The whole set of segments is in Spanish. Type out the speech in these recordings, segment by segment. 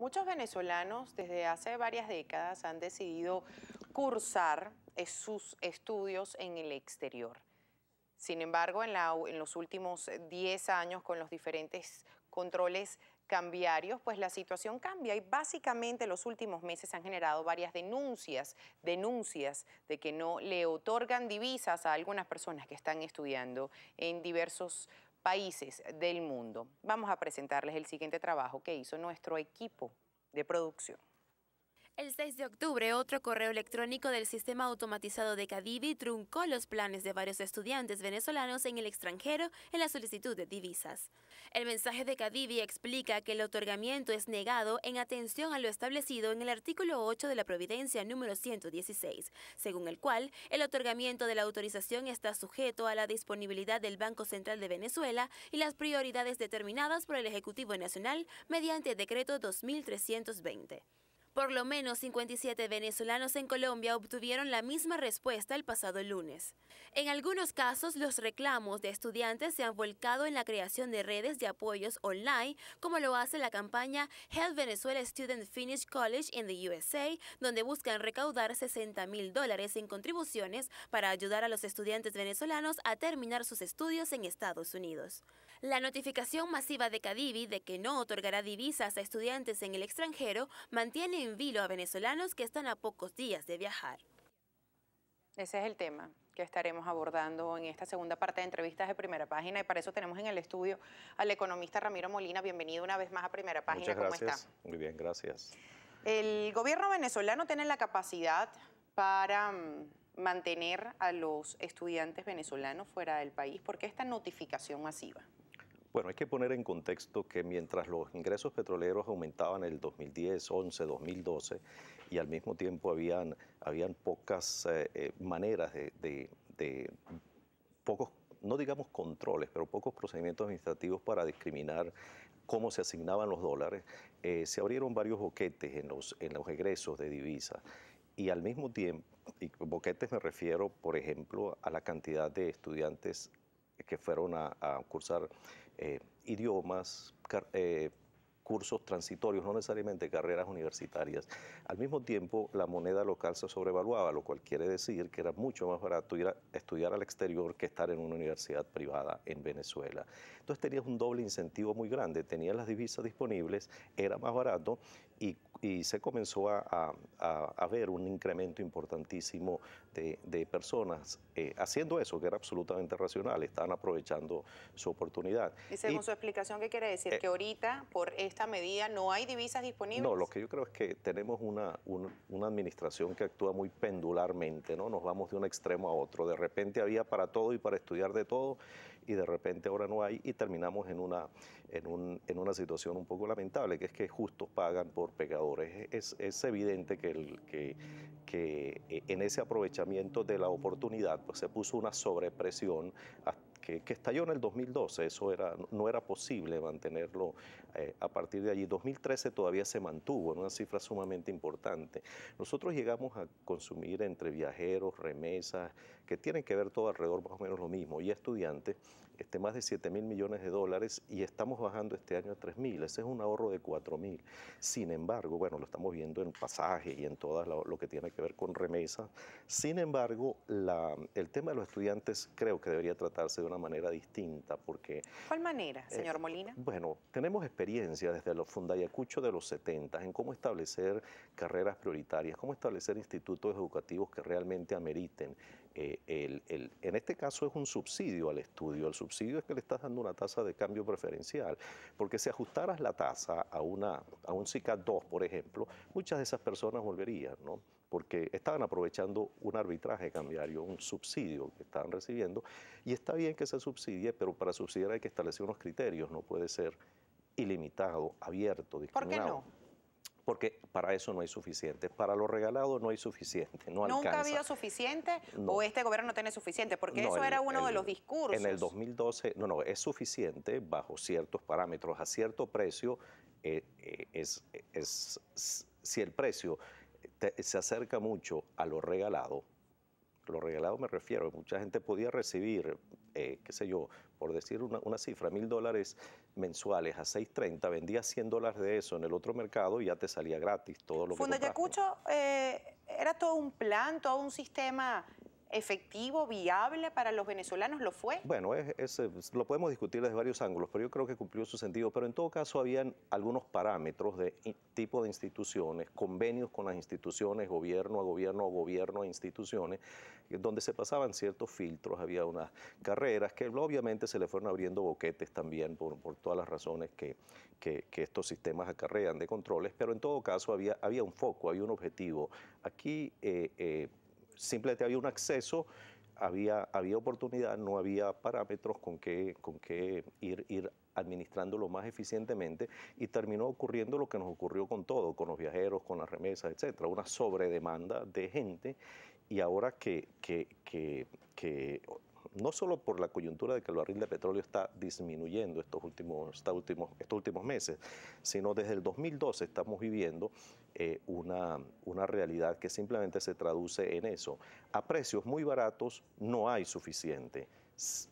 Muchos venezolanos desde hace varias décadas han decidido cursar sus estudios en el exterior. Sin embargo, en, los últimos 10 eh, años, con los diferentes controles cambiarios, pues la situación cambia y básicamente los últimos meses han generado varias denuncias, denuncias de que no le otorgan divisas a algunas personas que están estudiando en diversos países del mundo. Vamos a presentarles el siguiente trabajo que hizo nuestro equipo de producción. El 6 de octubre, otro correo electrónico del sistema automatizado de Cadivi truncó los planes de varios estudiantes venezolanos en el extranjero en la solicitud de divisas. El mensaje de Cadivi explica que el otorgamiento es negado en atención a lo establecido en el artículo 8 de la Providencia número 116, según el cual el otorgamiento de la autorización está sujeto a la disponibilidad del Banco Central de Venezuela y las prioridades determinadas por el Ejecutivo Nacional mediante decreto 2320. Por lo menos 57 venezolanos en Colombia obtuvieron la misma respuesta el pasado lunes. En algunos casos, los reclamos de estudiantes se han volcado en la creación de redes de apoyos online, como lo hace la campaña Help Venezuela Student Finish College in the USA, donde buscan recaudar 60 mil dólares en contribuciones para ayudar a los estudiantes venezolanos a terminar sus estudios en Estados Unidos. La notificación masiva de Cadivi de que no otorgará divisas a estudiantes en el extranjero mantiene en vilo a venezolanos que están a pocos días de viajar. Ese es el tema que estaremos abordando en esta segunda parte de entrevistas de Primera Página y para eso tenemos en el estudio al economista Ramiro Molina. Bienvenido una vez más a Primera Página. Muchas gracias. está? Muy bien, gracias. El gobierno venezolano tiene la capacidad para mm, mantener a los estudiantes venezolanos fuera del país. porque esta notificación masiva? Bueno, hay que poner en contexto que mientras los ingresos petroleros aumentaban en el 2010, 11, 2012, y al mismo tiempo habían, habían pocas eh, eh, maneras de, pocos, no digamos controles, pero pocos procedimientos administrativos para discriminar cómo se asignaban los dólares, eh, se abrieron varios boquetes en los, en los egresos de divisas y al mismo tiempo, y boquetes me refiero, por ejemplo, a la cantidad de estudiantes que fueron a cursar eh, idiomas, eh, cursos transitorios, no necesariamente carreras universitarias. Al mismo tiempo, la moneda local se sobrevaluaba, lo cual quiere decir que era mucho más barato ir a estudiar al exterior que estar en una universidad privada en Venezuela. Entonces tenías un doble incentivo muy grande, tenías las divisas disponibles, era más barato y y se comenzó a, a, ver un incremento importantísimo de, personas eh, haciendo eso, que era absolutamente racional, estaban aprovechando su oportunidad. Y según su explicación, ¿qué quiere decir? Eh, que ahorita, por esta medida, no hay divisas disponibles. No, lo que yo creo es que tenemos una, una administración que actúa muy pendularmente, ¿no? Nos vamos de un extremo a otro. De repente había para todo y para estudiar de todo, y de repente ahora no hay, y terminamos en una en, un, en, una situación un poco lamentable, que es que justos pagan por pecadores. Es, es evidente que, el, que, que, eh, en ese aprovechamiento de la oportunidad pues, se puso una sobrepresión hasta que, estalló en el 2012. Eso era, no era posible mantenerlo eh, a partir de allí. 2013 todavía se mantuvo en una cifra sumamente importante. Nosotros llegamos a consumir entre viajeros, remesas, que tienen que ver todo alrededor más o menos lo mismo, y estudiantes, este, más de 7 mil millones de dólares y estamos bajando este año a 3 mil. Ese es un ahorro de 4 mil. Sin embargo, bueno, lo estamos viendo en pasaje y en todo lo, que tiene que ver con remesas. Sin embargo, el tema de los estudiantes creo que debería tratarse de una manera distinta, porque... ¿Cuál manera, eh, señor Molina? Bueno, tenemos experiencia desde los Fundayacucho de los 70 en cómo establecer carreras prioritarias, cómo establecer institutos educativos que realmente ameriten. Eh, el, el, en este caso es un subsidio al estudio. El subsidio es que le estás dando una tasa de cambio preferencial, porque si ajustaras la tasa a, una, a un SICA 2, por ejemplo, muchas de esas personas volverían, ¿no? porque estaban aprovechando un arbitraje cambiario, un subsidio que estaban recibiendo, y está bien que se subsidie, pero para subsidiar hay que establecer unos criterios, no puede ser ilimitado, abierto, discriminado. ¿Por qué no? porque para eso no hay suficiente. Para lo regalado no hay suficiente. No ¿Nunca ha habido suficiente o este gobierno no tiene suficiente? Porque eso era uno de los discursos. En el 2012, no, no, es suficiente bajo ciertos parámetros, a cierto precio. Eh, eh, es, es, si el precio se acerca mucho a lo regalado. Lo regalado me refiero, mucha gente podía recibir, eh, qué sé yo, por decir una, cifra, mil dólares mensuales a 6.30, vendía 100 dólares de eso en el otro mercado y ya te salía gratis todo lo que Fundo eh, era todo un plan, todo un sistema efectivo, viable para los venezolanos? ¿Lo fue? Bueno, es, lo podemos discutir desde varios ángulos, pero yo creo que cumplió su sentido. Pero en todo caso, habían algunos parámetros de tipo de instituciones, convenios con las instituciones, gobierno a gobierno, gobierno a instituciones, eh, donde se pasaban ciertos filtros, había unas carreras que obviamente se le fueron abriendo boquetes también por, por todas las razones que, que, estos sistemas acarrean de controles, pero en todo caso había, había un foco, había un objetivo. Aquí eh, eh, simplemente había un acceso, había, había oportunidad, no había parámetros con que, con ir, ir administrándolo más eficientemente y terminó ocurriendo lo que nos ocurrió con todo, con los viajeros, con las remesas, etcétera, una sobredemanda de gente y ahora que, que, que no solo por la coyuntura de que el barril de petróleo está disminuyendo estos últimos, meses, sino desde el 2012 estamos viviendo eh, una realidad que simplemente se traduce en eso. A precios muy baratos no hay suficiente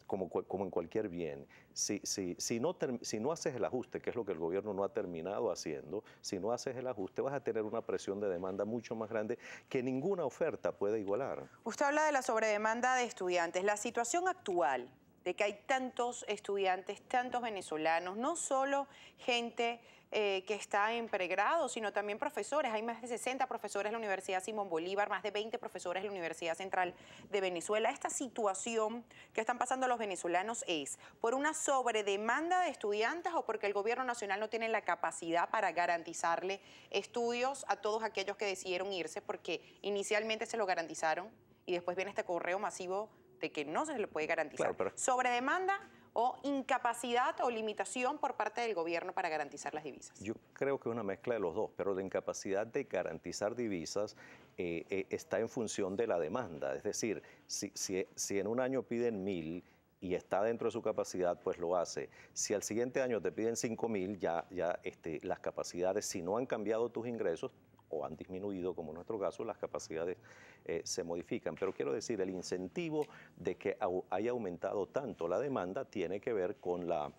como, como en cualquier bien, si, si, si, no si no haces el ajuste, que es lo que el gobierno no ha terminado haciendo, si no haces el ajuste vas a tener una presión de demanda mucho más grande que ninguna oferta puede igualar. Usted habla de la sobredemanda de estudiantes. La situación actual de que hay tantos estudiantes, tantos venezolanos, no solo gente eh, que está en pregrado, sino también profesores. Hay más de 60 profesores en la Universidad Simón Bolívar, más de 20 profesores en la Universidad Central de Venezuela. Esta situación que están pasando los venezolanos es por una sobredemanda de estudiantes o porque el gobierno nacional no tiene la capacidad para garantizarle estudios a todos aquellos que decidieron irse, porque inicialmente se lo garantizaron y después viene este correo masivo de que no se le puede garantizar. ¿Sobredemanda? Sobre demanda o incapacidad o limitación por parte del gobierno para garantizar las divisas? Yo creo que es una mezcla de los dos, pero la incapacidad de garantizar divisas eh, eh, está en función de la demanda. Es decir, si, en un año piden mil y está dentro de su capacidad, pues lo hace. Si al siguiente año te piden cinco mil, ya, ya este, las capacidades, si no han cambiado tus ingresos, o han disminuido, como en nuestro caso, las capacidades eh, se modifican. Pero quiero decir, el incentivo de que haya aumentado tanto la demanda tiene que ver con la,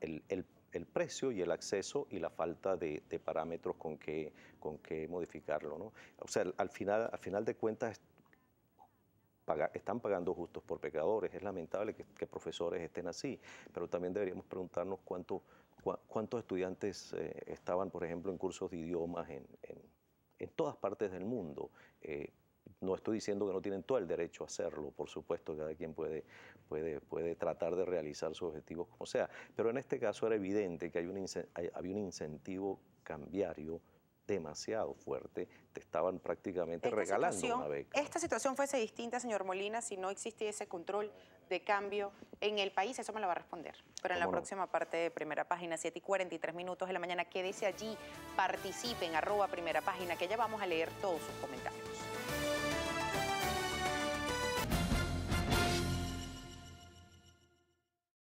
el, el precio y el acceso y la falta de, parámetros con que, con que modificarlo. ¿no? O sea, al final, al final de cuentas están pagando justos por pecadores. Es lamentable que, profesores estén así, pero también deberíamos preguntarnos cuánto, cuántos estudiantes eh, estaban, por ejemplo, en cursos de idiomas en en todas partes del mundo. Eh, no estoy diciendo que no tienen todo el derecho a hacerlo, por supuesto, cada quien puede, puede, tratar de realizar sus objetivos como sea, pero en este caso era evidente que hay había un incentivo cambiario demasiado fuerte, te estaban prácticamente regalando una beca. Esta situación fuese distinta, señor Molina, si no existe ese control de cambio en el país, eso me lo va a responder. Pero en la próxima parte de Primera Página, 7 y 43 minutos de la mañana, quédese allí, participen, arroba Primera Página, que ya vamos a leer todos sus comentarios.